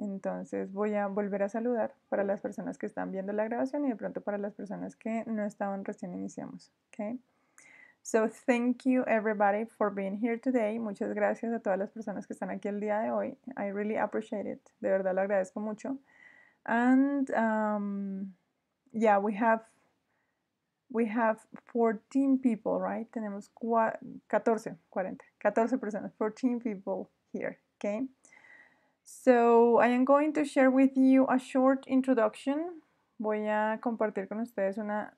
Entonces voy a volver a saludar para las personas que están viendo la grabación y de pronto para las personas que no estaban recién iniciamos. Okay? So thank you everybody for being here today. Muchas gracias a todas las personas que están aquí el día de hoy. I really appreciate it. De verdad lo agradezco mucho. And um, yeah, we have we have 14 people, right? Tenemos 14, 40, 14 personas, 14 people here, okay? So, I am going to share with you a short introduction. Voy a compartir con ustedes una,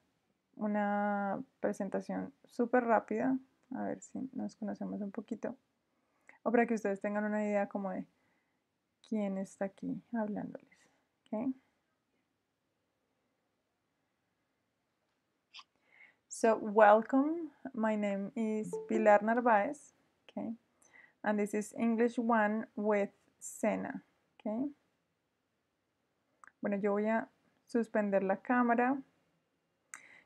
una presentación súper rápida, a ver si nos conocemos un poquito, o para que ustedes tengan una idea como de quién está aquí hablándoles. Okay? So, welcome. My name is Pilar Narváez, okay? And this is English One with cena. Bueno, yo voy a suspender la cámara.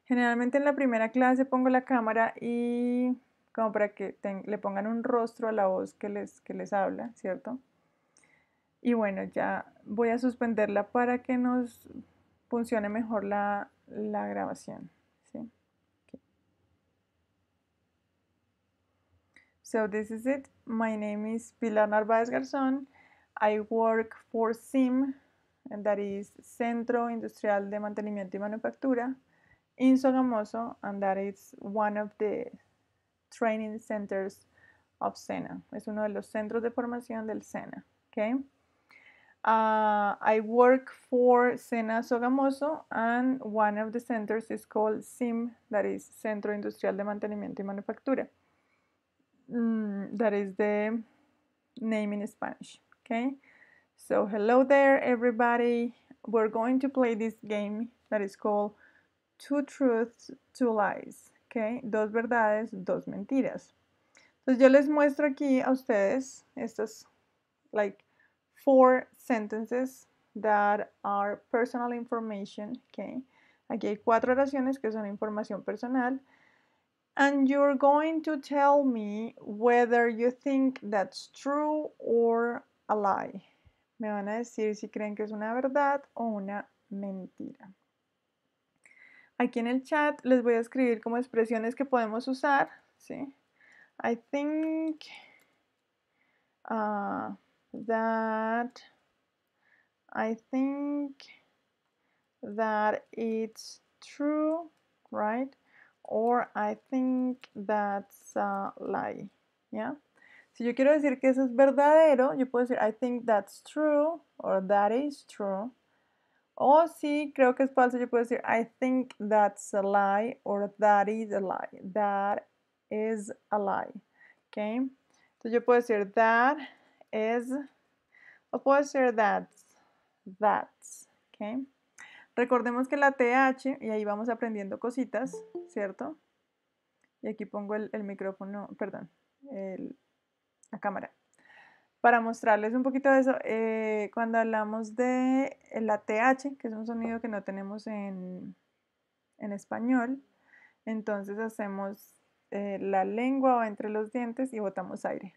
Generalmente en la primera clase pongo la cámara y como para que le pongan un rostro a la voz que les, que les habla, ¿cierto? Y bueno, ya voy a suspenderla para que nos funcione mejor la, grabación. So this is it. My name is Pilar Narváez Garzón. I work for SIM, and that is Centro Industrial de Mantenimiento y Manufactura, in Sogamoso, and that is one of the training centers of SENA. Es uno de los centros de formación del SENA. Uh, I work for SENA Sogamoso, and one of the centers is called SIM, that is Centro Industrial de Mantenimiento y Manufactura. Mm, that is the name in Spanish. okay so hello there everybody we're going to play this game that is called two truths two lies okay dos verdades dos mentiras entonces yo les muestro aquí a ustedes estas like four sentences that are personal information okay aquí hay cuatro oraciones que son información personal and you're going to tell me whether you think that's true or a lie. Me van a decir si creen que es una verdad o una mentira. Aquí en el chat les voy a escribir como expresiones que podemos usar. ¿sí? I think ah, that I think that it's true, right? Or I think that's a lie. Yeah. Si yo quiero decir que eso es verdadero, yo puedo decir I think that's true or that is true. O si creo que es falso, yo puedo decir I think that's a lie or that is a lie. That is a lie. Okay. Entonces yo puedo decir that is o puedo decir that's. That's. Okay. Recordemos que la TH, y ahí vamos aprendiendo cositas, ¿cierto? Y aquí pongo el, el micrófono, perdón, el, cámara. Para mostrarles un poquito de eso, eh, cuando hablamos de la TH, que es un sonido que no tenemos en, en español, entonces hacemos eh, la lengua o entre los dientes y botamos aire.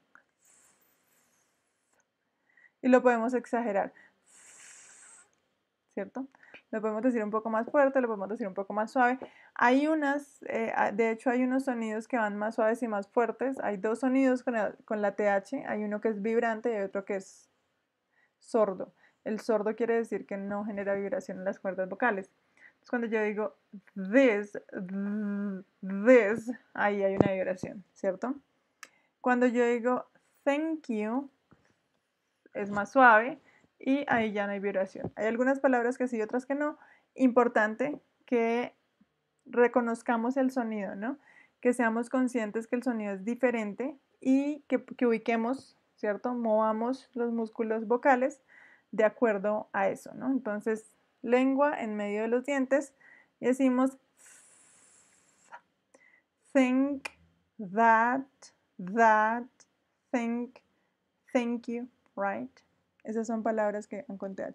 Y lo podemos exagerar, ¿cierto? lo podemos decir un poco más fuerte, lo podemos decir un poco más suave. Hay unas, eh, de hecho hay unos sonidos que van más suaves y más fuertes. Hay dos sonidos con, la TH, hay uno que es vibrante y otro que es sordo. El sordo quiere decir que no genera vibración en las cuerdas vocales. Entonces cuando yo digo this, this, ahí hay una vibración, ¿cierto? Cuando yo digo thank you, es más suave y ahí ya no hay vibración. Hay algunas palabras que sí y otras que no. Importante que reconozcamos el sonido, ¿no? Que seamos conscientes que el sonido es diferente y que, ubiquemos, ¿cierto? Movamos los músculos vocales de acuerdo a eso, ¿no? Entonces, lengua en medio de los dientes y decimos think that, that, think, thank you, right? Esas son palabras que han contado.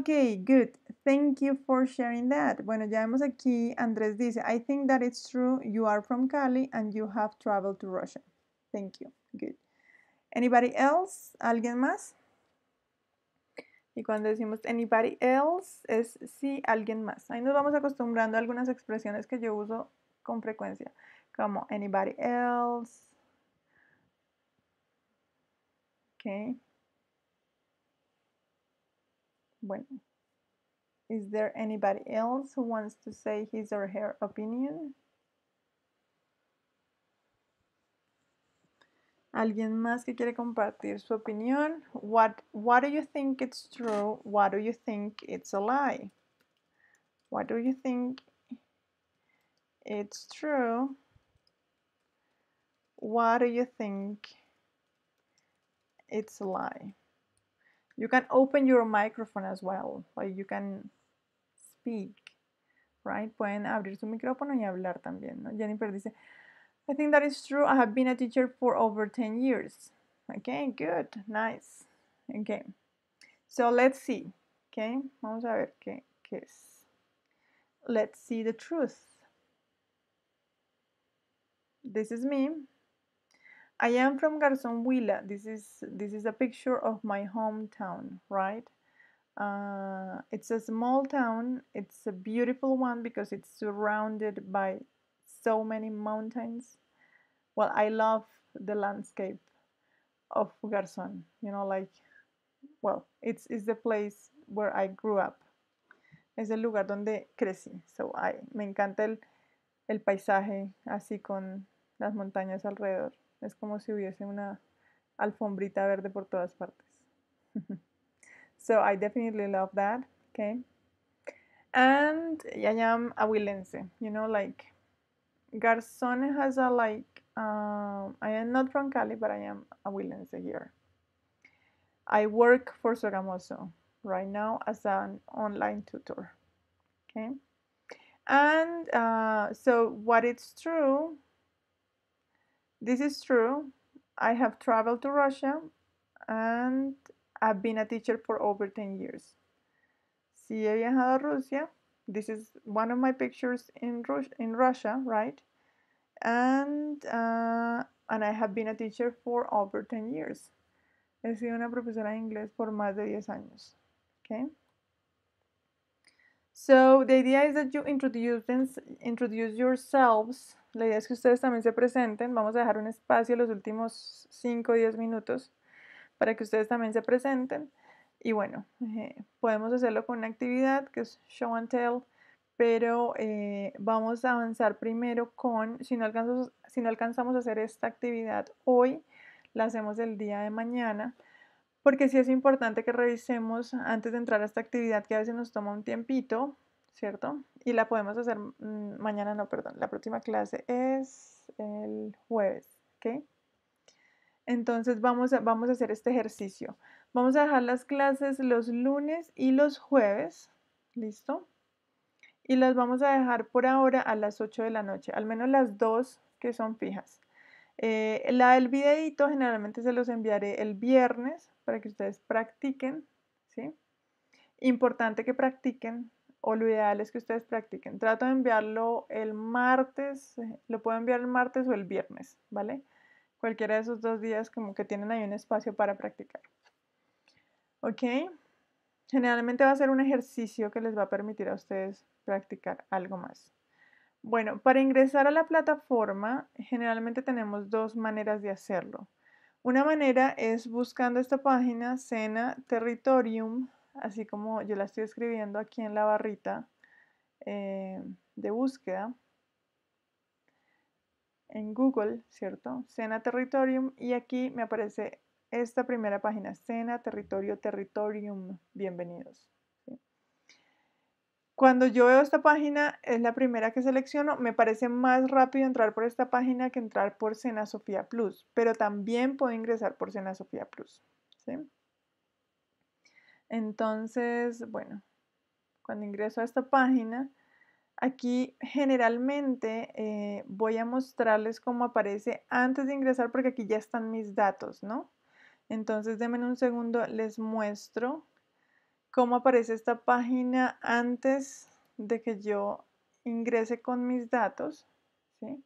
Okay, Ok, good. Thank you for sharing that. Bueno, ya vemos aquí, Andrés dice, I think that it's true. You are from Cali and you have traveled to Russia. Thank you. Good. Anybody else? ¿Alguien más? Y cuando decimos anybody else es sí, alguien más. Ahí nos vamos acostumbrando a algunas expresiones que yo uso con frecuencia, como anybody else. Okay. Bueno. Is there anybody else who wants to say his or her opinion? Alguien más que quiere compartir su opinión. What, what do you think it's true? What do you think it's a lie? What do you think it's true? What do you think it's a lie? You can open your microphone as well, like you can speak, right? Pueden abrir su micrófono y hablar también, ¿no? Jennifer dice, I think that is true. I have been a teacher for over 10 years. Okay, good, nice. Okay, so let's see. Okay, vamos a ver qué, qué es. Let's see the truth. This is me. I am from Garzón Huila. This is this is a picture of my hometown, right? Uh, it's a small town. It's a beautiful one because it's surrounded by so many mountains. Well, I love the landscape of Garzón. You know, like, well, it's it's the place where I grew up. Es el lugar donde crecí. So I me encanta el el paisaje así con las montañas alrededor. Es como si hubiese una alfombrita verde por todas partes. so I definitely love that. Okay. And I am um, ahuilense, you know, like Garzón has a like, uh, I am not from Cali, but I am ahuilense here. I work for Sogamoso right now as an online tutor. Okay. And uh, so, what it's true this is true. I have traveled to Russia and I've been a teacher for over 10 years. Si he viajado a Rusia, this is one of my pictures in, Ru in Russia, right? And, uh, and I have been a teacher for over 10 years. He sido una profesora de inglés por más de 10 años. Okay? So the idea is that you introduce, introduce yourselves La idea es que ustedes también se presenten. Vamos a dejar un espacio los últimos 5 o 10 minutos para que ustedes también se presenten. Y bueno, eh, podemos hacerlo con una actividad que es show and tell, pero eh, vamos a avanzar primero con, si no, alcanzamos, si no alcanzamos a hacer esta actividad hoy, la hacemos el día de mañana, porque sí es importante que revisemos antes de entrar a esta actividad que a veces nos toma un tiempito, ¿cierto? Y la podemos hacer mm, mañana, no, perdón, la próxima clase es el jueves, ¿ok? Entonces vamos a, vamos a hacer este ejercicio. Vamos a dejar las clases los lunes y los jueves, ¿listo? Y las vamos a dejar por ahora a las 8 de la noche, al menos las dos que son fijas. Eh, la del videito generalmente se los enviaré el viernes para que ustedes practiquen, ¿sí? Importante que practiquen o lo ideal es que ustedes practiquen. Trato de enviarlo el martes, eh, lo puedo enviar el martes o el viernes, ¿vale? Cualquiera de esos dos días como que tienen ahí un espacio para practicar. ¿Ok? Generalmente va a ser un ejercicio que les va a permitir a ustedes practicar algo más. Bueno, para ingresar a la plataforma generalmente tenemos dos maneras de hacerlo. Una manera es buscando esta página, Cena Territorium, así como yo la estoy escribiendo aquí en la barrita eh, de búsqueda en Google, ¿cierto? Cena Territorium y aquí me aparece esta primera página, Cena Territorio Territorium, bienvenidos. Cuando yo veo esta página, es la primera que selecciono, me parece más rápido entrar por esta página que entrar por Cena Sofía Plus, pero también puedo ingresar por Cena Sofía Plus. ¿sí? Entonces, bueno, cuando ingreso a esta página, aquí generalmente eh, voy a mostrarles cómo aparece antes de ingresar porque aquí ya están mis datos, ¿no? Entonces, denme un segundo, les muestro cómo aparece esta página antes de que yo ingrese con mis datos. ¿sí?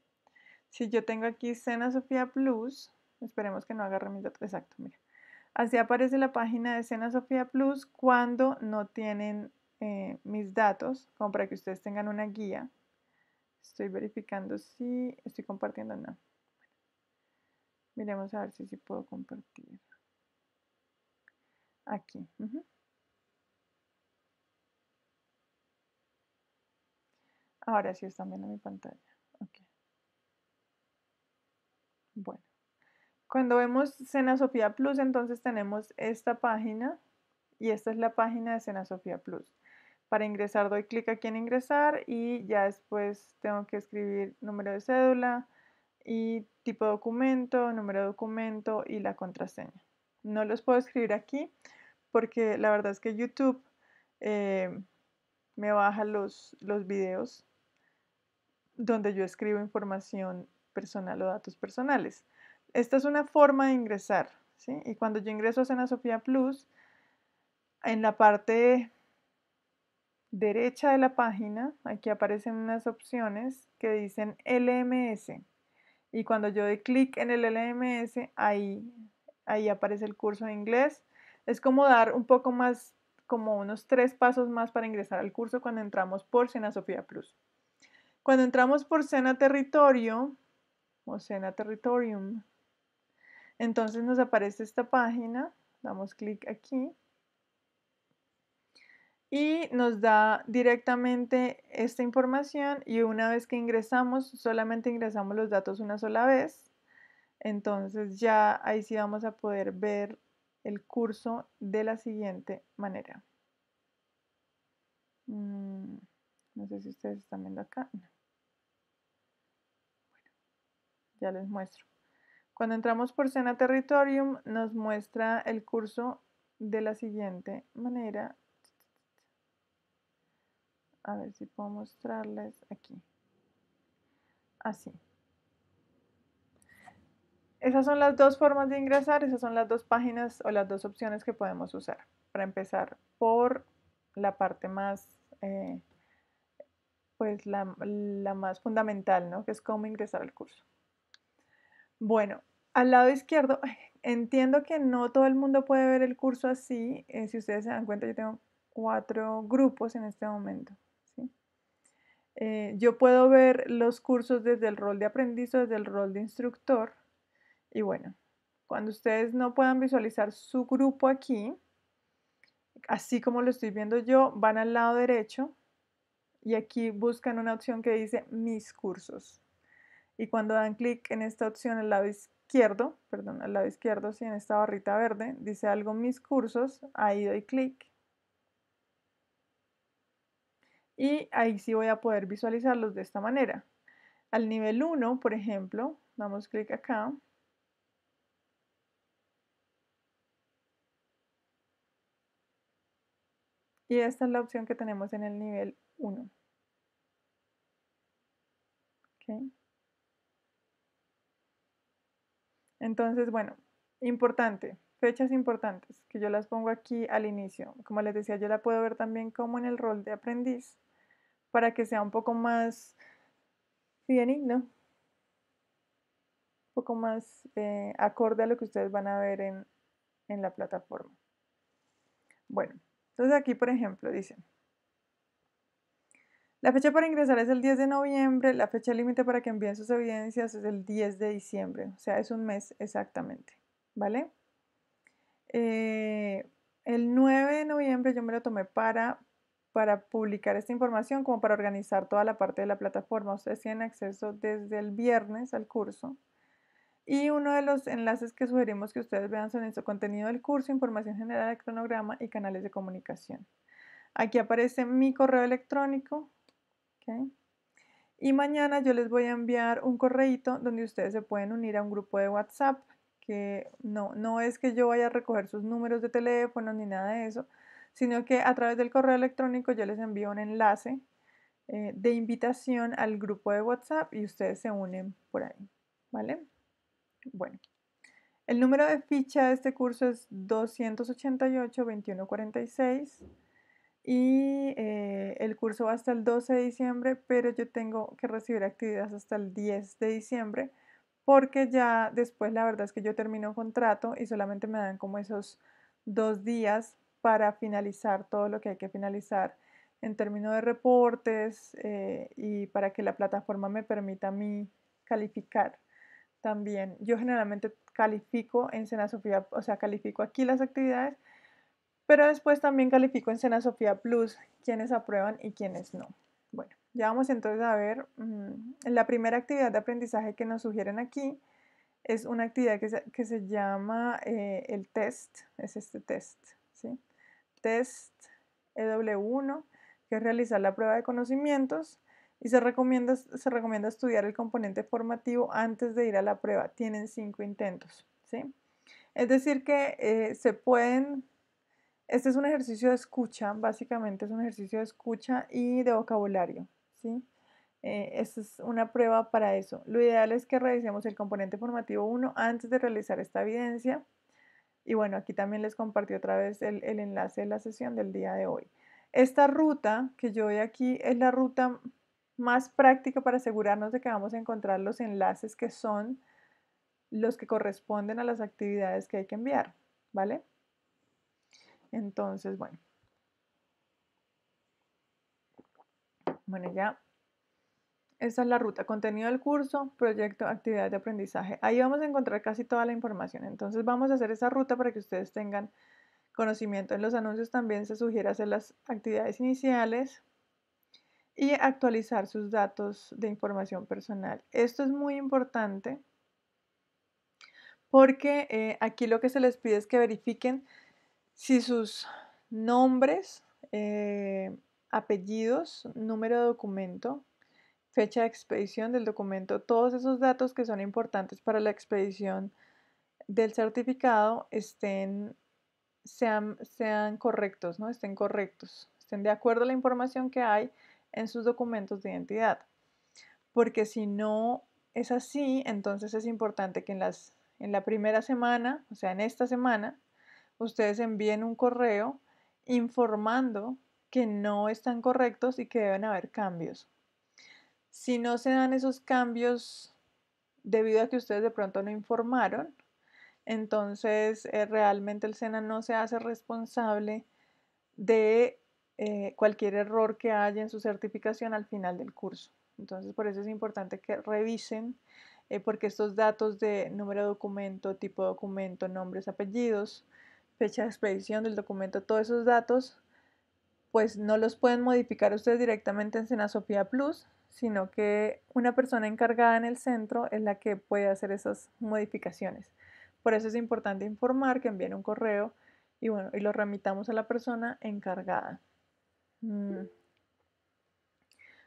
Si yo tengo aquí Cena Sofía Plus, esperemos que no agarre mis datos. Exacto, miren. Así aparece la página de Cena Sofía Plus cuando no tienen eh, mis datos, como para que ustedes tengan una guía. Estoy verificando si estoy compartiendo o no. Miremos a ver si, puedo compartir. Aquí. Ahora sí están viendo mi pantalla. Bueno. Cuando vemos Cena Sofía Plus, entonces tenemos esta página y esta es la página de Cena Sofía Plus. Para ingresar doy clic aquí en ingresar y ya después tengo que escribir número de cédula y tipo de documento, número de documento y la contraseña. No los puedo escribir aquí porque la verdad es que YouTube eh, me baja los, los videos donde yo escribo información personal o datos personales. Esta es una forma de ingresar, ¿sí? Y cuando yo ingreso a SenaSofía Sofía Plus, en la parte derecha de la página, aquí aparecen unas opciones que dicen LMS. Y cuando yo doy clic en el LMS, ahí, ahí aparece el curso de inglés. Es como dar un poco más, como unos tres pasos más para ingresar al curso cuando entramos por Sena Sofía Plus. Cuando entramos por Sena Territorio, o Sena Territorium, entonces nos aparece esta página, damos clic aquí y nos da directamente esta información y una vez que ingresamos, solamente ingresamos los datos una sola vez. Entonces ya ahí sí vamos a poder ver el curso de la siguiente manera. Mm, no sé si ustedes están viendo acá. Bueno, ya les muestro. Cuando entramos por Sena Territorium nos muestra el curso de la siguiente manera. A ver si puedo mostrarles aquí. Así. Esas son las dos formas de ingresar, esas son las dos páginas o las dos opciones que podemos usar. Para empezar, por la parte más, eh, pues la, más fundamental, Que es cómo ingresar al curso. Bueno, al lado izquierdo, entiendo que no todo el mundo puede ver el curso así. Eh, si ustedes se dan cuenta, yo tengo cuatro grupos en este momento. Eh, yo puedo ver los cursos desde el rol de aprendiz o desde el rol de instructor. Y bueno, cuando ustedes no puedan visualizar su grupo aquí, así como lo estoy viendo yo, van al lado derecho y aquí buscan una opción que dice mis cursos y cuando dan clic en esta opción al lado izquierdo, perdón, al lado izquierdo, sí, en esta barrita verde, dice algo mis cursos, ahí doy clic y ahí sí voy a poder visualizarlos de esta manera. Al nivel 1, por ejemplo, damos clic acá. Y esta es la opción que tenemos en el nivel 1. Okay. Entonces, bueno, importante, fechas importantes, que yo las pongo aquí al inicio. Como les decía, yo la puedo ver también como en el rol de aprendiz, para que sea un poco más no, un poco más eh, acorde a lo que ustedes van a ver en, en la plataforma. Bueno, entonces aquí, por ejemplo, dicen, la fecha para ingresar es el 10 de noviembre, la fecha límite para que envíen sus evidencias es el 10 de diciembre, o sea, es un mes exactamente, ¿vale? Eh, el 9 de noviembre yo me lo tomé para, para publicar esta información, como para organizar toda la parte de la plataforma. Ustedes tienen acceso desde el viernes al curso. Y uno de los enlaces que sugerimos que ustedes vean son el contenido del curso, información general cronograma y canales de comunicación. Aquí aparece mi correo electrónico, y mañana yo les voy a enviar un correíto donde ustedes se pueden unir a un grupo de WhatsApp, que no, no es que yo vaya a recoger sus números de teléfono ni nada de eso, sino que a través del correo electrónico yo les envío un enlace eh, de invitación al grupo de WhatsApp y ustedes se unen por ahí, ¿vale? Bueno, el número de ficha de este curso es 288-2146 y eh, el curso va hasta el 12 de diciembre, pero yo tengo que recibir actividades hasta el 10 de diciembre porque ya después la verdad es que yo termino un contrato y solamente me dan como esos dos días para finalizar todo lo que hay que finalizar en términos de reportes eh, y para que la plataforma me permita a mí calificar también. Yo generalmente califico en Sena Sofía, o sea, califico aquí las actividades, pero después también califico en Cena Sofía Plus quienes aprueban y quienes no. Bueno, ya vamos entonces a ver. Mm, la primera actividad de aprendizaje que nos sugieren aquí es una actividad que se, llama eh, el test, es este test, ¿sí? Test EW1, que es realizar la prueba de conocimientos y se recomienda, se recomienda estudiar el componente formativo antes de ir a la prueba. Tienen cinco intentos, ¿sí? Es decir, que eh, se pueden este es un ejercicio de escucha, básicamente es un ejercicio de escucha y de vocabulario, ¿sí? Eh, esta es una prueba para eso. Lo ideal es que revisemos el componente formativo 1 antes de realizar esta evidencia. Y bueno, aquí también les compartí otra vez el, el enlace de la sesión del día de hoy. Esta ruta que yo doy aquí es la ruta más práctica para asegurarnos de que vamos a encontrar los enlaces que son los que corresponden a las actividades que hay que enviar, ¿vale? Entonces, bueno. Bueno, ya. Esta es la ruta. Contenido del curso, proyecto, actividades de aprendizaje. Ahí vamos a encontrar casi toda la información. Entonces vamos a hacer esa ruta para que ustedes tengan conocimiento. En los anuncios también se sugiere hacer las actividades iniciales y actualizar sus datos de información personal. Esto es muy importante porque eh, aquí lo que se les pide es que verifiquen si sus nombres, eh, apellidos, número de documento, fecha de expedición del documento, todos esos datos que son importantes para la expedición del certificado estén, sean, correctos, ¿no? estén correctos, estén de acuerdo a la información que hay en sus documentos de identidad. Porque si no es así, entonces es importante que en la primera semana, o sea, en esta semana, ustedes envíen un correo informando que no están correctos y que deben haber cambios. Si no se dan esos cambios debido a que ustedes de pronto no informaron, entonces eh, realmente el SENA no se hace responsable de eh, cualquier error que haya en su certificación al final del curso. Entonces, por eso es importante que revisen, eh, porque estos datos de número de documento, tipo de documento, nombres, apellidos, fecha de expedición del documento, todos esos datos, pues no los pueden modificar ustedes directamente en Senasofía Plus, sino que una persona encargada en el centro es la que puede hacer esas modificaciones. Por eso es importante informar que envíen un correo y bueno, y lo remitamos a la persona encargada. Mm.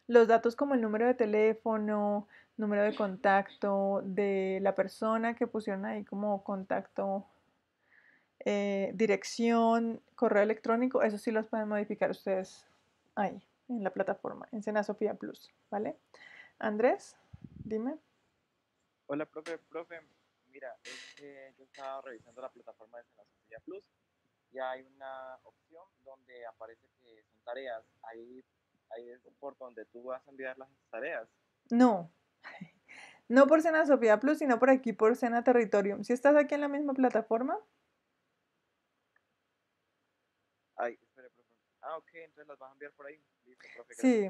Los datos como el número de teléfono, número de contacto de la persona que pusieron ahí como contacto eh, dirección, correo electrónico, eso sí los pueden modificar ustedes ahí, en la plataforma, en Sena Plus, ¿vale? Andrés, dime. Hola, profe, profe, mira, este, yo estaba revisando la plataforma de Sena Plus y hay una opción donde aparece que son tareas, ahí, ahí es por donde tú vas a enviar las tareas. No, no por SenaSofía Plus, sino por aquí, por SenaTerritorium Territorium. Si estás aquí en la misma plataforma, Ah, ok, entonces las vas a enviar por ahí. sí.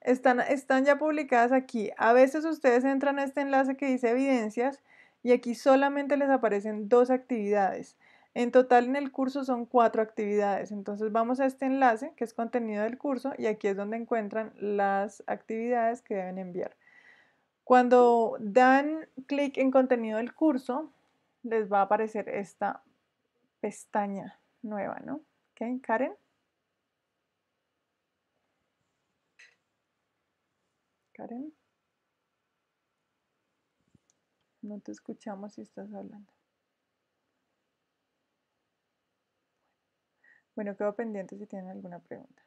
Están, están ya publicadas aquí. A veces ustedes entran a este enlace que dice evidencias y aquí solamente les aparecen dos actividades. En total en el curso son cuatro actividades. Entonces vamos a este enlace que es contenido del curso y aquí es donde encuentran las actividades que deben enviar. Cuando dan clic en contenido del curso, les va a aparecer esta pestaña nueva, ¿no? Okay, Karen. Karen. No te escuchamos si estás hablando. Bueno, quedo pendiente si tienen alguna pregunta.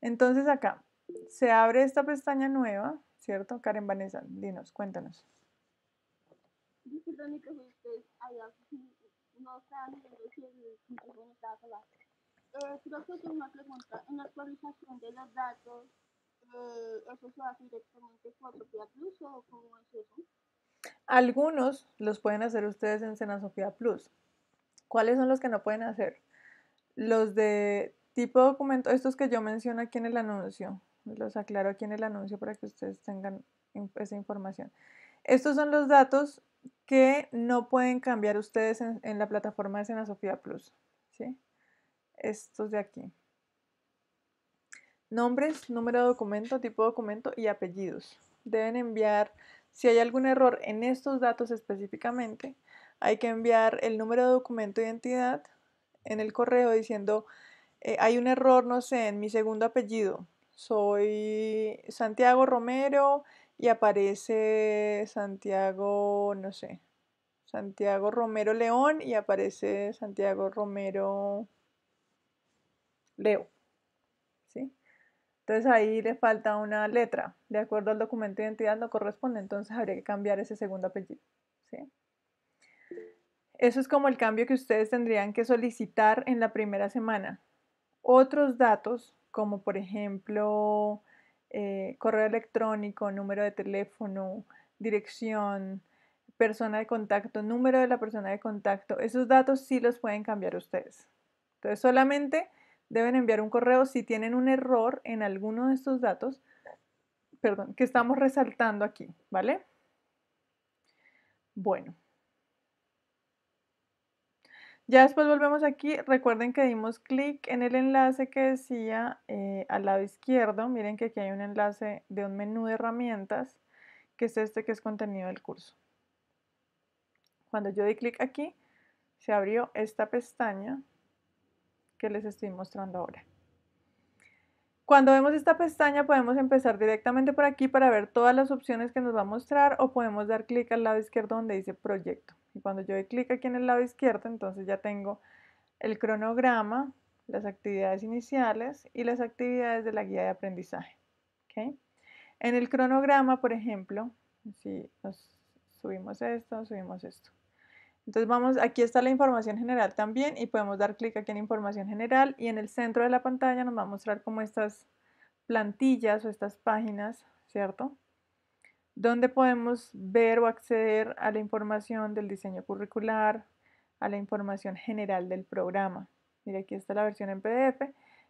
Entonces acá se abre esta pestaña nueva, ¿cierto? Karen Vanessa, dinos, cuéntanos una pregunta. de datos, Algunos los pueden hacer ustedes en Sena Sofía Plus. ¿Cuáles son los que no pueden hacer? Los de tipo documento, estos que yo menciono aquí en el anuncio, los aclaro aquí en el anuncio para que ustedes tengan esa información. Estos son los datos que no pueden cambiar ustedes en, la plataforma de Sena Sofía Plus. Estos de aquí. Nombres, número de documento, tipo de documento y apellidos. Deben enviar, si hay algún error en estos datos específicamente, hay que enviar el número de documento de identidad en el correo diciendo, eh, hay un error, no sé, en mi segundo apellido. Soy Santiago Romero y aparece Santiago, no sé, Santiago Romero León y aparece Santiago Romero Leo. ¿Sí? Entonces ahí le falta una letra. De acuerdo al documento de identidad no corresponde, entonces habría que cambiar ese segundo apellido. ¿sí? Eso es como el cambio que ustedes tendrían que solicitar en la primera semana. Otros datos, como por ejemplo eh, correo electrónico, número de teléfono, dirección, persona de contacto, número de la persona de contacto, esos datos sí los pueden cambiar ustedes. Entonces solamente deben enviar un correo si tienen un error en alguno de estos datos, perdón, que estamos resaltando aquí, ¿vale? Bueno, ya después volvemos aquí. Recuerden que dimos clic en el enlace que decía eh, al lado izquierdo. Miren que aquí hay un enlace de un menú de herramientas, que es este que es contenido del curso. Cuando yo di clic aquí, se abrió esta pestaña que les estoy mostrando ahora. Cuando vemos esta pestaña podemos empezar directamente por aquí para ver todas las opciones que nos va a mostrar o podemos dar clic al lado izquierdo donde dice proyecto. Y cuando yo doy clic aquí en el lado izquierdo, entonces ya tengo el cronograma, las actividades iniciales y las actividades de la guía de aprendizaje. En el cronograma, por ejemplo, si subimos esto, subimos esto. Entonces vamos, aquí está la información general también y podemos dar clic aquí en información general y en el centro de la pantalla nos va a mostrar como estas plantillas o estas páginas, ¿cierto? Donde podemos ver o acceder a la información del diseño curricular, a la información general del programa. Mira, aquí está la versión en PDF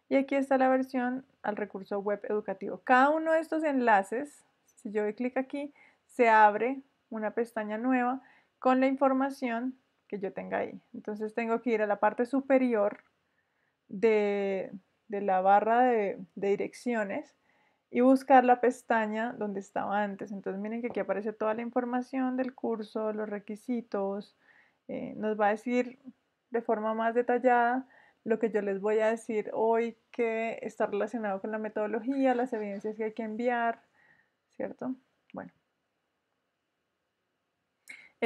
y aquí está la versión al recurso web educativo. Cada uno de estos enlaces, si yo doy clic aquí, se abre una pestaña nueva con la información que yo tenga ahí. Entonces tengo que ir a la parte superior de, de la barra de, direcciones y buscar la pestaña donde estaba antes. Entonces miren que aquí aparece toda la información del curso, los requisitos, eh, nos va a decir de forma más detallada lo que yo les voy a decir hoy que está relacionado con la metodología, las evidencias que hay que enviar, ¿cierto?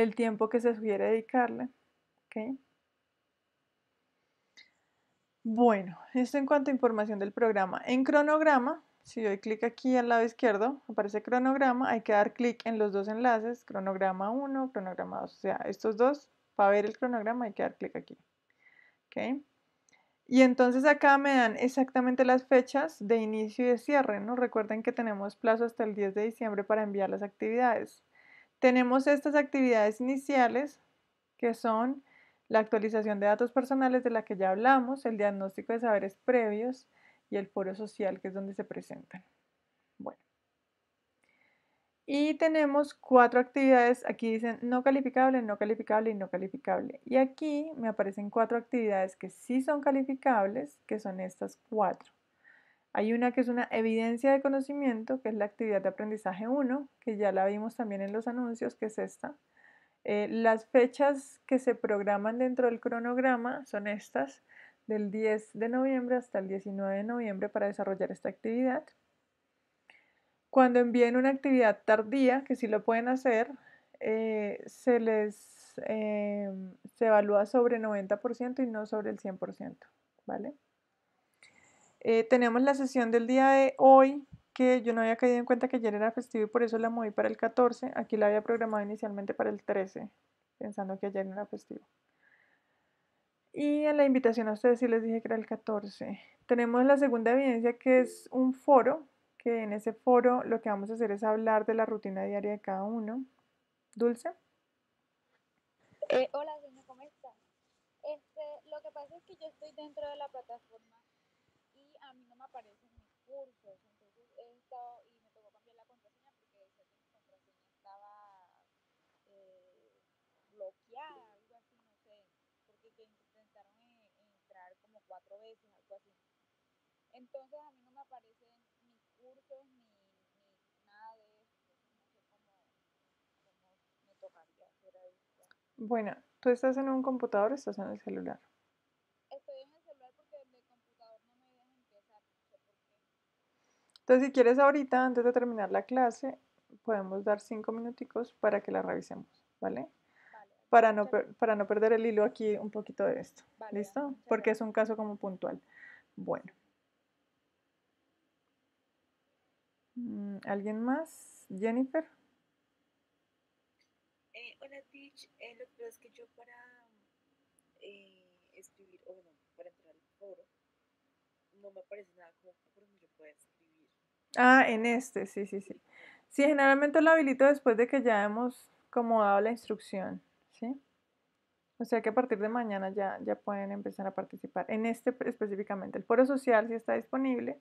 el tiempo que se sugiere dedicarle. Bueno, esto en cuanto a información del programa. En cronograma, si doy clic aquí al lado izquierdo, aparece cronograma, hay que dar clic en los dos enlaces, cronograma 1, cronograma 2, o sea, estos dos, para ver el cronograma hay que dar clic aquí. Y entonces acá me dan exactamente las fechas de inicio y de cierre, ¿no? Recuerden que tenemos plazo hasta el 10 de diciembre para enviar las actividades. Tenemos estas actividades iniciales que son la actualización de datos personales de la que ya hablamos, el diagnóstico de saberes previos y el foro social que es donde se presentan. Bueno. Y tenemos cuatro actividades, aquí dicen no calificable, no calificable y no calificable. Y aquí me aparecen cuatro actividades que sí son calificables, que son estas cuatro. Hay una que es una evidencia de conocimiento, que es la actividad de aprendizaje 1, que ya la vimos también en los anuncios, que es esta. Eh, las fechas que se programan dentro del cronograma son estas, del 10 de noviembre hasta el 19 de noviembre para desarrollar esta actividad. Cuando envíen una actividad tardía, que sí lo pueden hacer, eh, se les em, se evalúa sobre 90% y no sobre el 100%, ¿vale? Eh, tenemos la sesión del día de hoy, que yo no había caído en cuenta que ayer era festivo y por eso la moví para el 14. Aquí la había programado inicialmente para el 13, pensando que ayer no era festivo. Y en la invitación a ustedes sí les dije que era el 14. Tenemos la segunda evidencia que es un foro, que en ese foro lo que vamos a hacer es hablar de la rutina diaria de cada uno. Dulce. Eh, hola, hola, ¿cómo estás? Este, lo que pasa es que yo estoy dentro de la plataforma a mí no me aparecen mis cursos, entonces he estado y me tocó cambiar la contraseña porque mi contraseña estaba eh, bloqueada, algo así, no sé, porque intentaron eh, entrar como cuatro veces, algo así. Entonces a mí no me aparecen mis cursos ni, ni nada de eso no sé cómo, me tocaría hacer Bueno, ¿tú estás en un computador o estás en el celular? Entonces, si quieres ahorita, antes de terminar la clase, podemos dar cinco minuticos para que la revisemos, ¿vale? para no, para no perder el hilo aquí un poquito de esto, ¿listo? Porque es un caso como puntual. Bueno. Mm, ¿Alguien más? Jennifer. Eh, hola, Teach. Eh, lo que pasa es que yo para eh, escribir, o bueno, para entrar al foro, no me aparece nada como por yo puedo hacer. Ah, en este, sí, sí, sí. Sí, generalmente lo habilito después de que ya hemos como dado la instrucción, ¿sí? O sea que a partir de mañana ya, ya pueden empezar a participar. En este específicamente, el foro social sí está disponible,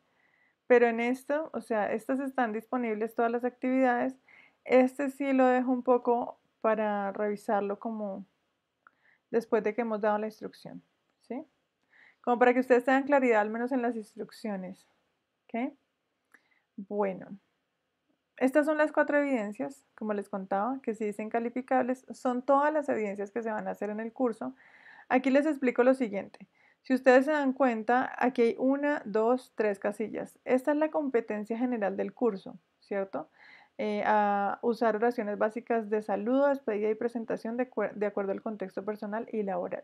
pero en esto, o sea, estas están disponibles todas las actividades. Este sí lo dejo un poco para revisarlo como después de que hemos dado la instrucción, ¿sí? Como para que ustedes tengan claridad al menos en las instrucciones, ¿ok? Bueno, estas son las cuatro evidencias, como les contaba, que se dicen calificables. Son todas las evidencias que se van a hacer en el curso. Aquí les explico lo siguiente. Si ustedes se dan cuenta, aquí hay una, dos, tres casillas. Esta es la competencia general del curso, ¿cierto? Eh, a usar oraciones básicas de saludo, despedida y presentación de acuerdo al contexto personal y laboral.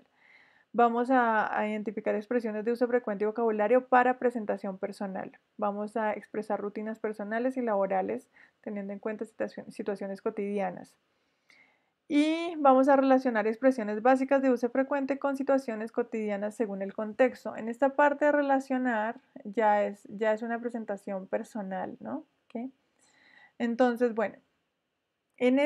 Vamos a, identificar expresiones de uso frecuente y vocabulario para presentación personal. Vamos a expresar rutinas personales y laborales teniendo en cuenta situaciones, cotidianas. Y vamos a relacionar expresiones básicas de uso frecuente con situaciones cotidianas según el contexto. En esta parte de relacionar ya es, ya es una presentación personal, ¿no? Entonces, bueno, en,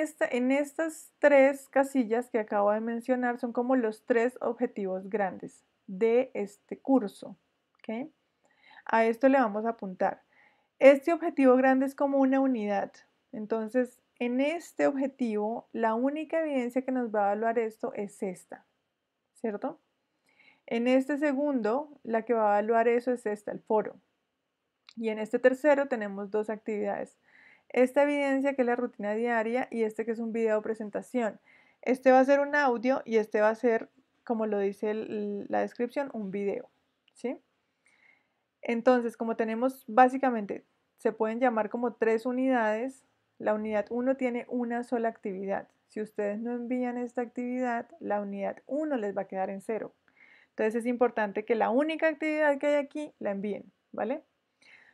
estas tres casillas que acabo de mencionar son como los tres objetivos grandes de este curso. A esto le vamos a apuntar. Este objetivo grande es como una unidad. Entonces, en este objetivo, la única evidencia que nos va a evaluar esto es esta, ¿cierto? En este segundo, la que va a evaluar eso es esta, el foro. Y en este tercero tenemos dos actividades esta evidencia que es la rutina diaria y este que es un video presentación. Este va a ser un audio y este va a ser, como lo dice la descripción, un video. ¿sí? Entonces, como tenemos básicamente, se pueden llamar como tres unidades. La unidad 1 tiene una sola actividad. Si ustedes no envían esta actividad, la unidad 1 les va a quedar en cero. Entonces es importante que la única actividad que hay aquí la envíen, ¿vale?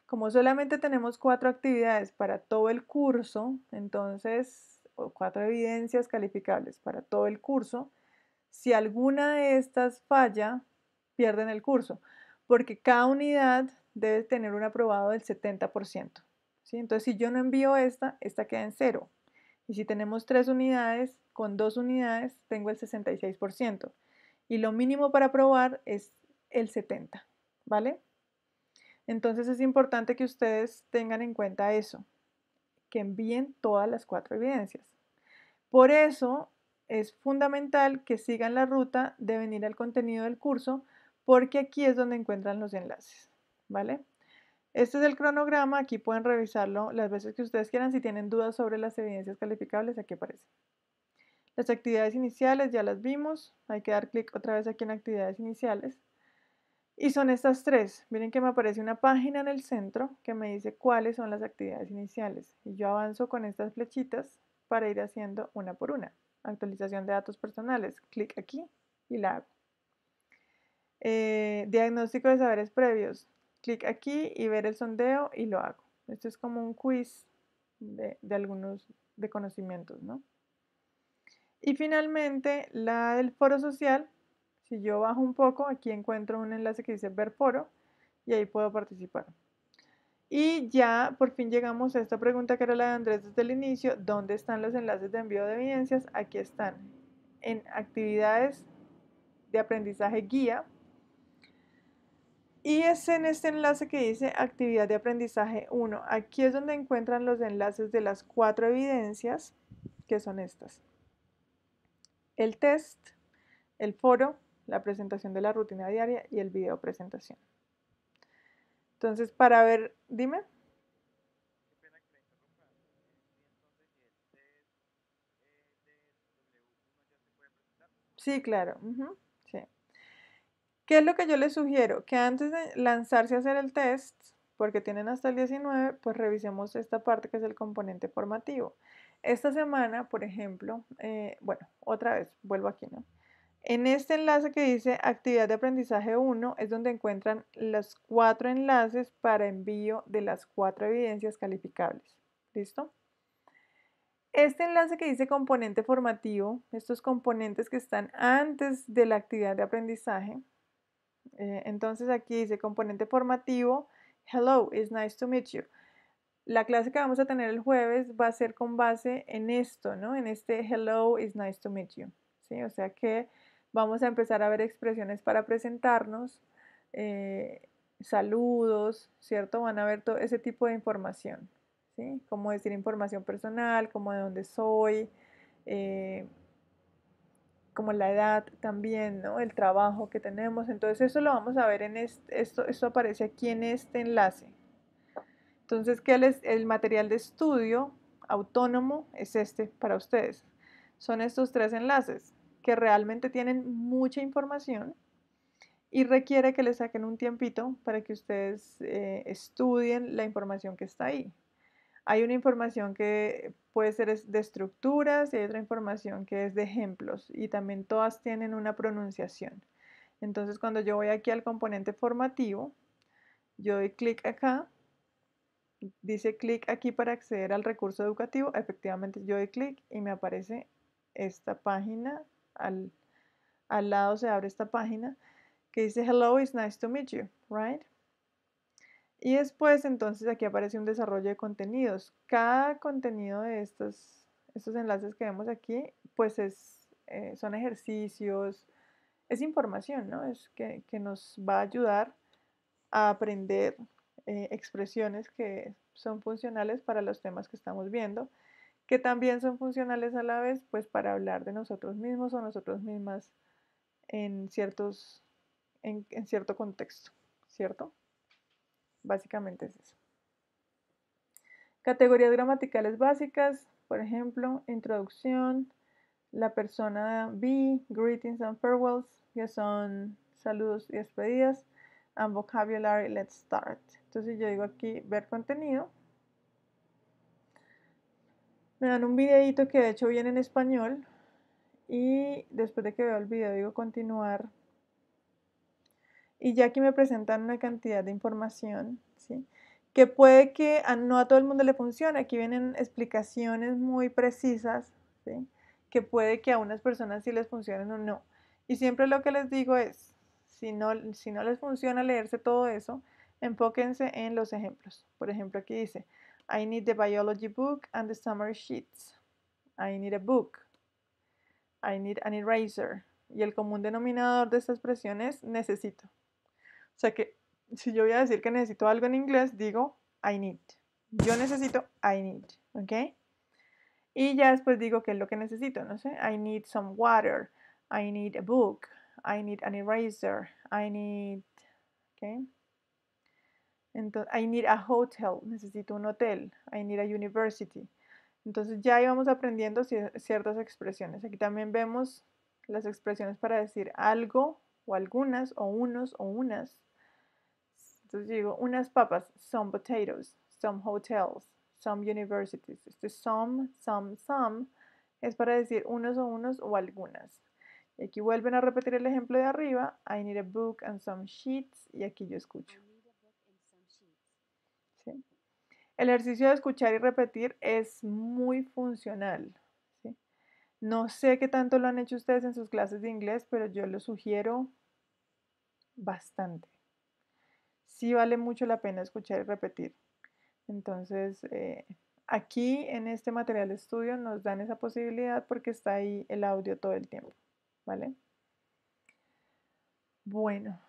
Como solamente tenemos cuatro actividades para todo el curso, entonces, o cuatro evidencias calificables para todo el curso, si alguna de estas falla, pierden el curso, porque cada unidad debe tener un aprobado del 70%. Entonces, si yo no envío esta, esta queda en cero. Y si tenemos tres unidades, con dos unidades tengo el 66%. Y lo mínimo para aprobar es el 70%, ¿vale? Entonces es importante que ustedes tengan en cuenta eso, que envíen todas las cuatro evidencias. Por eso es fundamental que sigan la ruta de venir al contenido del curso porque aquí es donde encuentran los enlaces, ¿vale? Este es el cronograma, aquí pueden revisarlo las veces que ustedes quieran. Si tienen dudas sobre las evidencias calificables, aquí aparece. Las actividades iniciales ya las vimos, hay que dar clic otra vez aquí en actividades iniciales. Y son estas tres. Miren que me aparece una página en el centro que me dice cuáles son las actividades iniciales. Y yo avanzo con estas flechitas para ir haciendo una por una. Actualización de datos personales. Clic aquí y la hago. Eh, diagnóstico de saberes previos. Clic aquí y ver el sondeo y lo hago. Esto es como un quiz de, algunos de conocimientos, ¿no? Y finalmente, la del foro social, si yo bajo un poco, aquí encuentro un enlace que dice ver foro y ahí puedo participar. Y ya por fin llegamos a esta pregunta que era la de Andrés desde el inicio. ¿Dónde están los enlaces de envío de evidencias? Aquí están. En actividades de aprendizaje guía. Y es en este enlace que dice actividad de aprendizaje 1. Aquí es donde encuentran los enlaces de las cuatro evidencias, que son estas. El test, el foro, la presentación de la rutina diaria y el video presentación. Entonces, para ver, dime. Sí, claro. sí. ¿Qué es lo que yo les sugiero? Que antes de lanzarse a hacer el test, porque tienen hasta el 19, pues revisemos esta parte que es el componente formativo. Esta semana, por ejemplo, eh, bueno, otra vez, vuelvo aquí, ¿no? En este enlace que dice actividad de aprendizaje 1 es donde encuentran los cuatro enlaces para envío de las cuatro evidencias calificables. ¿Listo? Este enlace que dice componente formativo, estos componentes que están antes de la actividad de aprendizaje, eh, entonces aquí dice componente formativo, hello, it's nice to meet you. La clase que vamos a tener el jueves va a ser con base en esto, ¿no? En este hello, it's nice to meet you. ¿sí? O sea que vamos a empezar a ver expresiones para presentarnos, eh, saludos, ¿cierto? Van a ver todo ese tipo de información, ¿sí? Como decir información personal, como de dónde soy, eh, como la edad también, ¿no? El trabajo que tenemos. Entonces eso lo vamos a ver en este, esto, esto aparece aquí en este enlace. Entonces, ¿qué es el material de estudio autónomo? Es este para ustedes. Son estos tres enlaces que realmente tienen mucha información y requiere que le saquen un tiempito para que ustedes eh, estudien la información que está ahí. Hay una información que puede ser de estructuras y hay otra información que es de ejemplos y también todas tienen una pronunciación. Entonces cuando yo voy aquí al componente formativo, yo doy clic acá, dice clic aquí para acceder al recurso educativo, efectivamente yo doy clic y me aparece esta página al, lado se abre esta página que dice Hello, it's nice to meet you, right? Y después entonces aquí aparece un desarrollo de contenidos. Cada contenido de estos, enlaces que vemos aquí, pues eh, son ejercicios, es información, ¿no? Es que, nos va a ayudar a aprender eh, expresiones que son funcionales para los temas que estamos viendo que también son funcionales a la vez, pues para hablar de nosotros mismos o nosotros mismas en, ciertos, en, cierto contexto, ¿cierto? Básicamente es eso. Categorías gramaticales básicas, por ejemplo, introducción, la persona B, greetings and farewells, que son saludos y despedidas, and vocabulary, let's start. Entonces yo digo aquí ver contenido, me dan un videito que de hecho viene en español y después de que veo el video digo continuar y ya aquí me presentan una cantidad de información, que puede que no a todo el mundo le funcione. Aquí vienen explicaciones muy precisas, que puede que a unas personas sí les funcionen o no. Y siempre lo que les digo es, si no, si no les funciona leerse todo eso, enfóquense en los ejemplos. Por ejemplo, aquí dice, I need the biology book and the summary sheets. I need a book. I need an eraser. Y el común denominador de esta expresión es necesito. O sea que si yo voy a decir que necesito algo en inglés, digo I need. Yo necesito I need, ¿ok? Y ya después digo qué es lo que necesito, no sé. I need some water. I need a book. I need an eraser. I need, ¿ok? Entonces, I need a hotel, necesito un hotel. I need a university. Entonces ya íbamos aprendiendo ciertas expresiones. Aquí también vemos las expresiones para decir algo o algunas o unos o unas. Entonces digo unas papas, some potatoes, some hotels, some universities. Este some, some, some es para decir unos o unos o algunas. Y aquí vuelven a repetir el ejemplo de arriba. I need a book and some sheets. Y aquí yo escucho. El ejercicio de escuchar y repetir es muy funcional. No sé qué tanto lo han hecho ustedes en sus clases de inglés, pero yo lo sugiero bastante. Sí vale mucho la pena escuchar y repetir. Entonces, eh, aquí en este material de estudio nos dan esa posibilidad porque está ahí el audio todo el tiempo. ¿Vale? Bueno,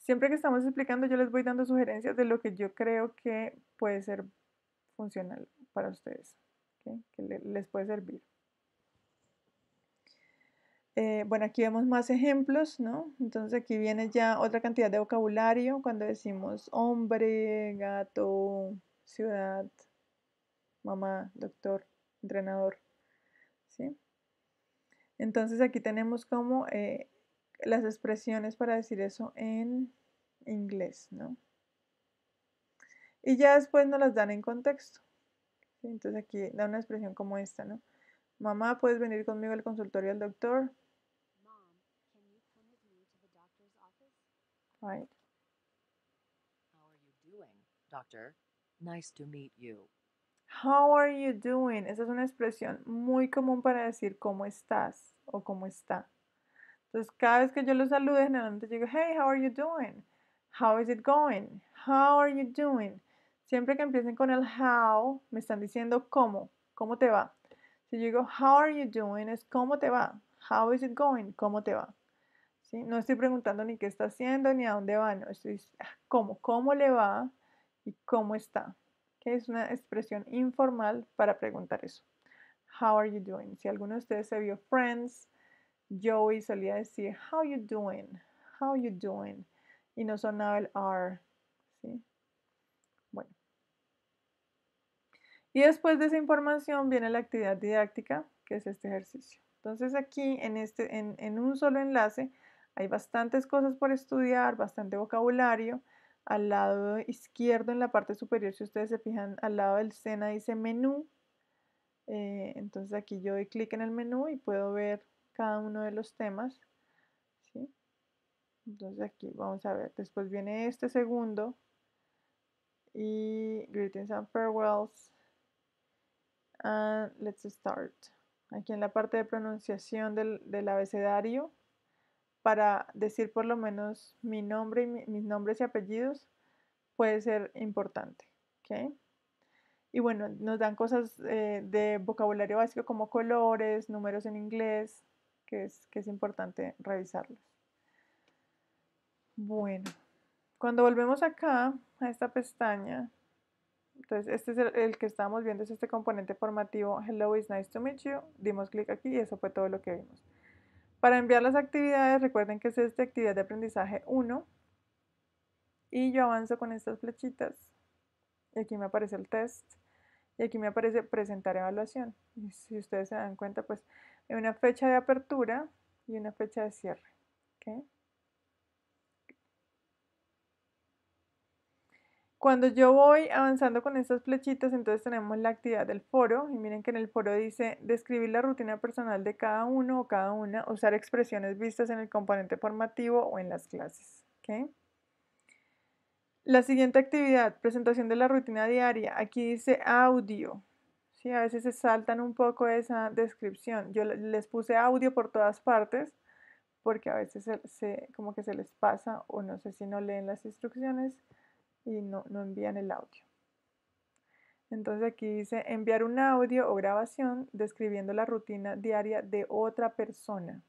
Siempre que estamos explicando, yo les voy dando sugerencias de lo que yo creo que puede ser funcional para ustedes, que les puede servir. Eh, bueno, aquí vemos más ejemplos, ¿no? Entonces aquí viene ya otra cantidad de vocabulario cuando decimos hombre, gato, ciudad, mamá, doctor, entrenador, ¿sí? Entonces aquí tenemos como eh, las expresiones para decir eso en inglés, ¿no? Y ya después nos las dan en contexto. Entonces aquí da una expresión como esta, ¿no? Mamá, ¿puedes venir conmigo al consultorio del doctor? Right. How are you doing, doctor? Nice to meet you. How are you doing? Esa es una expresión muy común para decir cómo estás o cómo está. Entonces, cada vez que yo los salude, generalmente yo digo, hey, how are you doing? How is it going? How are you doing? Siempre que empiecen con el how, me están diciendo cómo, cómo te va. Si yo digo, how are you doing? Es cómo te va. How is it going? ¿Cómo te va? ¿Sí? No estoy preguntando ni qué está haciendo ni a dónde va, no, estoy ah, cómo, cómo le va y cómo está. es una expresión informal para preguntar eso. How are you doing? Si alguno de ustedes se vio Friends, Joey solía decir, how you doing, how you doing, y no sonaba el R, ¿sí? Bueno. Y después de esa información viene la actividad didáctica, que es este ejercicio. Entonces aquí en, este, en, un solo enlace hay bastantes cosas por estudiar, bastante vocabulario. Al lado izquierdo, en la parte superior, si ustedes se fijan, al lado del sena dice menú. Eh, entonces aquí yo doy clic en el menú y puedo ver cada uno de los temas. Entonces aquí vamos a ver. Después viene este segundo. Y greetings and farewells. And let's start. Aquí en la parte de pronunciación del, del abecedario, para decir por lo menos mi nombre y mis nombres y apellidos, puede ser importante. ¿okay? Y bueno, nos dan cosas eh, de vocabulario básico como colores, números en inglés, que es, que es importante revisarlos. Bueno, cuando volvemos acá a esta pestaña, entonces este es el, que estábamos viendo, es este componente formativo, hello, it's nice to meet you, dimos clic aquí y eso fue todo lo que vimos. Para enviar las actividades, recuerden que es esta actividad de aprendizaje 1 y yo avanzo con estas flechitas y aquí me aparece el test y aquí me aparece presentar evaluación. Y si ustedes se dan cuenta, pues una fecha de apertura y una fecha de cierre. Cuando yo voy avanzando con estas flechitas, entonces tenemos la actividad del foro y miren que en el foro dice describir la rutina personal de cada uno o cada una, usar expresiones vistas en el componente formativo o en las clases. La siguiente actividad, presentación de la rutina diaria, aquí dice audio. Sí, a veces se saltan un poco esa descripción. Yo les puse audio por todas partes porque a veces se, como que se les pasa o no sé si no leen las instrucciones y no, no envían el audio. Entonces aquí dice enviar un audio o grabación describiendo la rutina diaria de otra persona.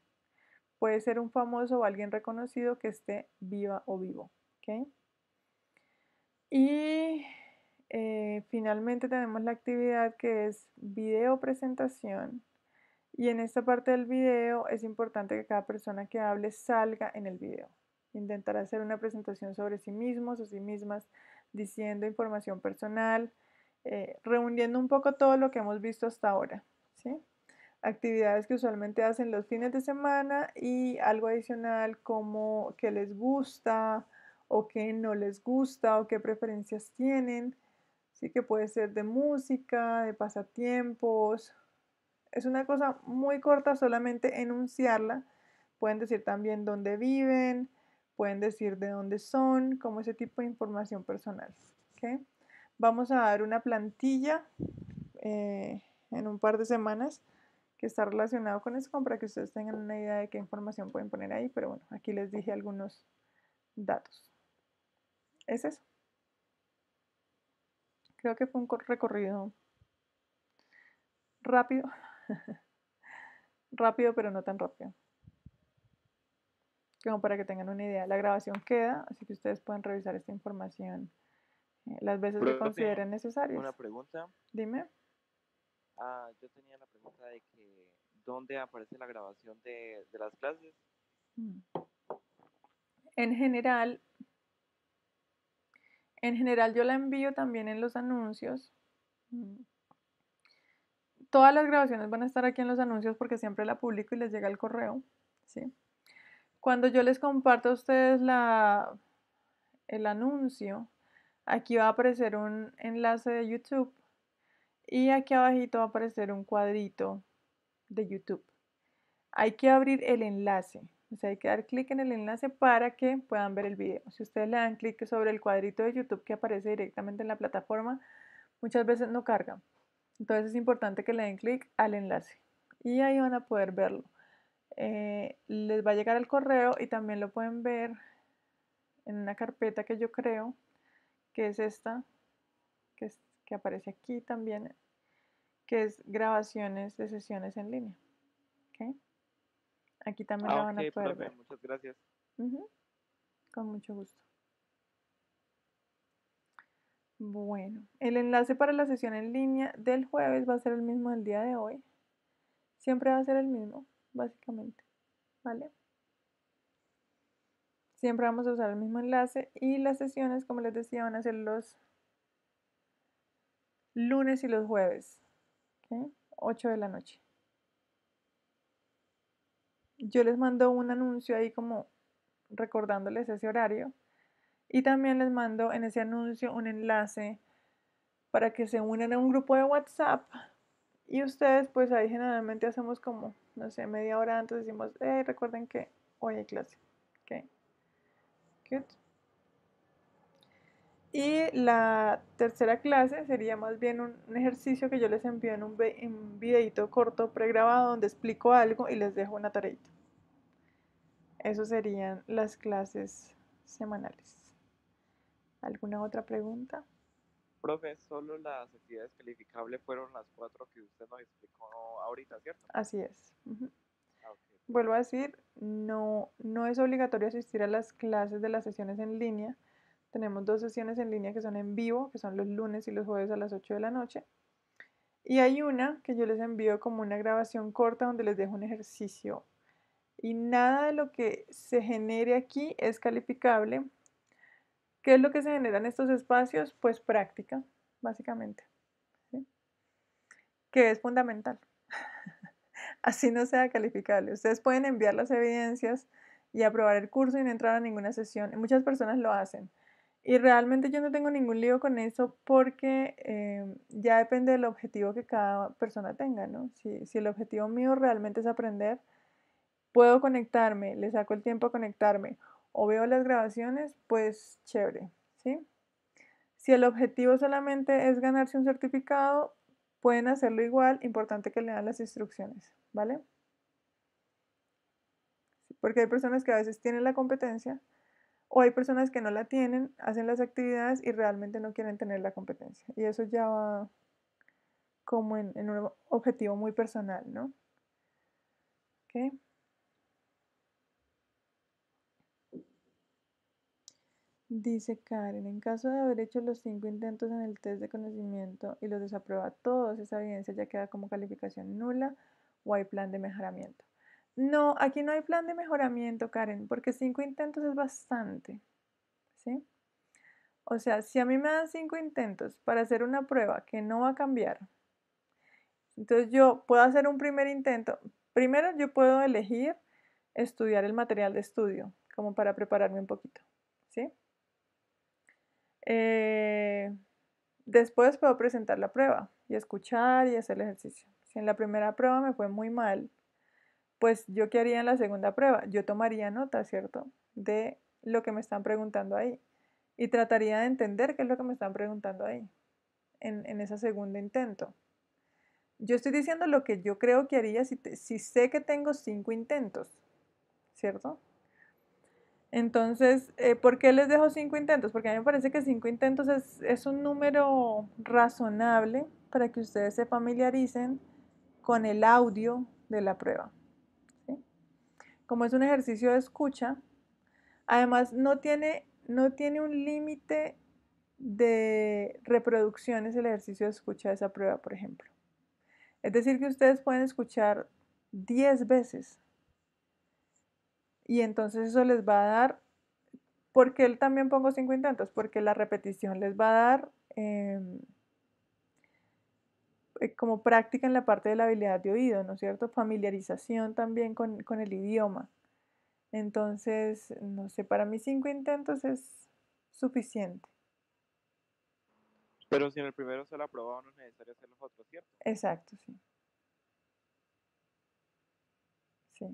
Puede ser un famoso o alguien reconocido que esté viva o vivo. Y eh, finalmente tenemos la actividad que es video presentación. Y en esta parte del video es importante que cada persona que hable salga en el video. Intentar hacer una presentación sobre sí mismos o sí mismas, diciendo información personal, eh, reuniendo un poco todo lo que hemos visto hasta ahora. Actividades que usualmente hacen los fines de semana y algo adicional como qué les gusta o qué no les gusta o qué preferencias tienen. Así que puede ser de música, de pasatiempos. Es una cosa muy corta, solamente enunciarla. Pueden decir también dónde viven, pueden decir de dónde son, como ese tipo de información personal. Vamos a dar una plantilla eh, en un par de semanas que está relacionado con eso, para que ustedes tengan una idea de qué información pueden poner ahí. Pero bueno, aquí les dije algunos datos. Es eso. Creo que fue un recorrido rápido, rápido pero no tan rápido. Como para que tengan una idea, la grabación queda, así que ustedes pueden revisar esta información eh, las veces que consideren necesarias. Una pregunta. Dime. Ah, yo tenía la pregunta de que dónde aparece la grabación de las clases. Mm. En general, en general yo la envío también en los anuncios. Mm. Todas las grabaciones van a estar aquí en los anuncios porque siempre la publico y les llega el correo. ¿sí? Cuando yo les comparto a ustedes la, el anuncio, aquí va a aparecer un enlace de YouTube y aquí abajito va a aparecer un cuadrito de YouTube. Hay que abrir el enlace. Entonces hay que dar clic en el enlace para que puedan ver el video. Si ustedes le dan clic sobre el cuadrito de YouTube que aparece directamente en la plataforma, muchas veces no carga. Entonces es importante que le den clic al enlace y ahí van a poder verlo. Eh, les va a llegar el correo y también lo pueden ver en una carpeta que yo creo, que es esta, que, aparece aquí también, que es grabaciones de sesiones en línea. ¿Okay? Aquí también ah, la van a pues, poder ver. Muchas gracias. Con mucho gusto. Bueno, el enlace para la sesión en línea del jueves va a ser el mismo del día de hoy. Siempre va a ser el mismo, básicamente. ¿Vale? Siempre vamos a usar el mismo enlace y las sesiones, como les decía, van a ser los lunes y los jueves. 8 de la noche yo les mando un anuncio ahí como recordándoles ese horario y también les mando en ese anuncio un enlace para que se unan a un grupo de WhatsApp y ustedes pues ahí generalmente hacemos como, no sé, media hora antes decimos, hey, recuerden que hoy hay clase, ¿ok? Good. Y la tercera clase sería más bien un, ejercicio que yo les envío en un, videito corto pregrabado donde explico algo y les dejo una tareita. Eso serían las clases semanales. ¿Alguna otra pregunta? Profe, solo las actividades calificables fueron las cuatro que usted nos explicó ahorita, ¿cierto? Así es. Ah, Vuelvo a decir, no, no es obligatorio asistir a las clases de las sesiones en línea tenemos dos sesiones en línea que son en vivo, que son los lunes y los jueves a las 8 de la noche. Y hay una que yo les envío como una grabación corta donde les dejo un ejercicio. Y nada de lo que se genere aquí es calificable. ¿Qué es lo que se genera en estos espacios? Pues práctica, básicamente. Que es fundamental. Así no sea calificable. Ustedes pueden enviar las evidencias y aprobar el curso y no entrar a ninguna sesión. Muchas personas lo hacen y realmente yo no tengo ningún lío con eso porque em, ya depende del objetivo que cada persona tenga, ¿no? Si, el objetivo mío realmente es aprender, puedo conectarme, le saco el tiempo a conectarme o veo las grabaciones, pues chévere, ¿sí? Si el objetivo solamente es ganarse un certificado, pueden hacerlo igual, importante que le lean las instrucciones, ¿vale? Porque hay personas que a veces tienen la competencia, o hay personas que no la tienen, hacen las actividades y realmente no quieren tener la competencia. Y eso ya va como en, un objetivo muy personal, ¿no? Dice Karen, en caso de haber hecho los cinco intentos en el test de conocimiento y los desaprueba todos, esa evidencia ya queda como calificación nula o hay plan de mejoramiento. No, aquí no hay plan de mejoramiento, Karen, porque cinco intentos es bastante. ¿Sí? O sea, si a mí me dan cinco intentos para hacer una prueba que no va a cambiar, entonces yo puedo hacer un primer intento. Primero yo puedo elegir estudiar el material de estudio, como para prepararme un poquito. ¿Sí? Eh, después puedo presentar la prueba y escuchar y hacer el ejercicio. Si en la primera prueba me fue muy mal, pues yo qué haría en la segunda prueba? Yo tomaría nota, ¿cierto? De lo que me están preguntando ahí y trataría de entender qué es lo que me están preguntando ahí en, ese segundo intento. Yo estoy diciendo lo que yo creo que haría si, sé que tengo cinco intentos, ¿cierto? Entonces, eh, ¿por qué les dejo cinco intentos? Porque a mí me parece que cinco intentos es, un número razonable para que ustedes se familiaricen con el audio de la prueba como es un ejercicio de escucha, además no tiene, no tiene un límite de reproducciones el ejercicio de escucha de esa prueba, por ejemplo. Es decir, que ustedes pueden escuchar 10 veces y entonces eso les va a dar, porque él también pongo 5 intentos, porque la repetición les va a dar... Em, eh, como práctica en la parte de la habilidad de oído, ¿no es cierto? Familiarización también con, con el idioma. Entonces, no sé, para mí cinco intentos es suficiente. Pero si en el primero se lo probado, no es necesario hacer los otros, ¿cierto? Exacto, sí. Sí.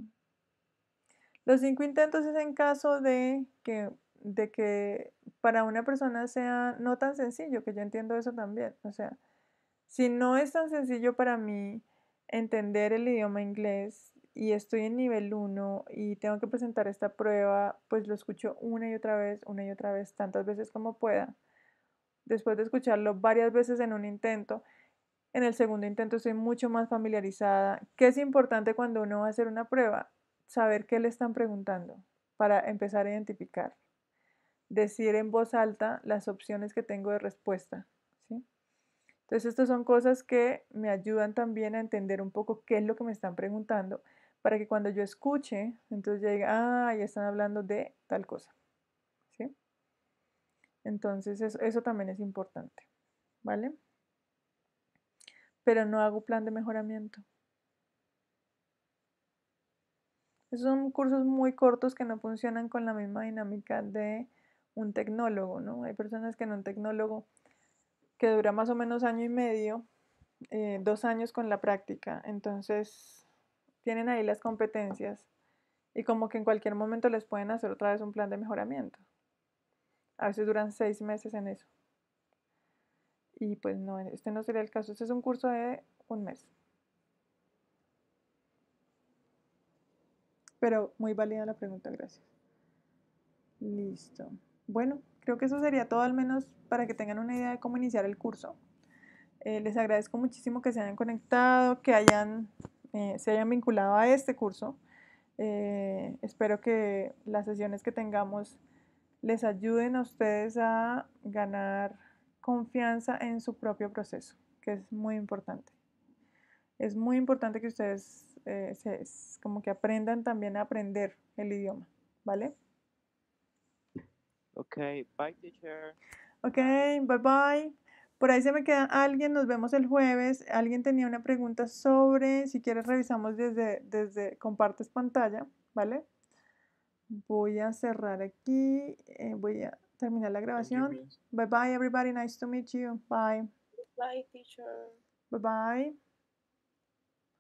Los cinco intentos es en caso de que, de que para una persona sea no tan sencillo, que yo entiendo eso también. O sea, si no es tan sencillo para mí entender el idioma inglés y estoy en nivel 1 y tengo que presentar esta prueba, pues lo escucho una y otra vez, una y otra vez, tantas veces como pueda. Después de escucharlo varias veces en un intento, en el segundo intento estoy mucho más familiarizada. ¿Qué es importante cuando uno va a hacer una prueba? Saber qué le están preguntando para empezar a identificar. Decir en voz alta las opciones que tengo de respuesta. Entonces, estas son cosas que me ayudan también a entender un poco qué es lo que me están preguntando para que cuando yo escuche, entonces ya diga, ah, ya están hablando de tal cosa. ¿Sí? Entonces, eso, también es importante. ¿Vale? Pero no hago plan de mejoramiento. Esos son cursos muy cortos que no funcionan con la misma dinámica de un tecnólogo, ¿no? Hay personas que en un tecnólogo que dura más o menos año y medio, eh, dos años con la práctica. Entonces, tienen ahí las competencias y como que en cualquier momento les pueden hacer otra vez un plan de mejoramiento. A veces duran seis meses en eso. Y pues no, este no sería el caso. Este es un curso de un mes. Pero muy válida la pregunta, gracias. Listo. Bueno, Creo que eso sería todo al menos para que tengan una idea de cómo iniciar el curso. Eh, les agradezco muchísimo que se hayan conectado, que hayan, eh, se hayan vinculado a este curso. Eh, espero que las sesiones que tengamos les ayuden a ustedes a ganar confianza en su propio proceso, que es muy importante. Es muy importante que ustedes como que aprendan también a aprender el idioma, ¿vale? Ok, bye teacher. Ok, bye bye. Por ahí se me queda alguien, nos vemos el jueves. Alguien tenía una pregunta sobre, si quieres revisamos desde, desde compartes pantalla, ¿vale? Voy a cerrar aquí, eh, voy a terminar la grabación. bye bye everybody, nice to meet you. Bye. Bye teacher. Bye bye.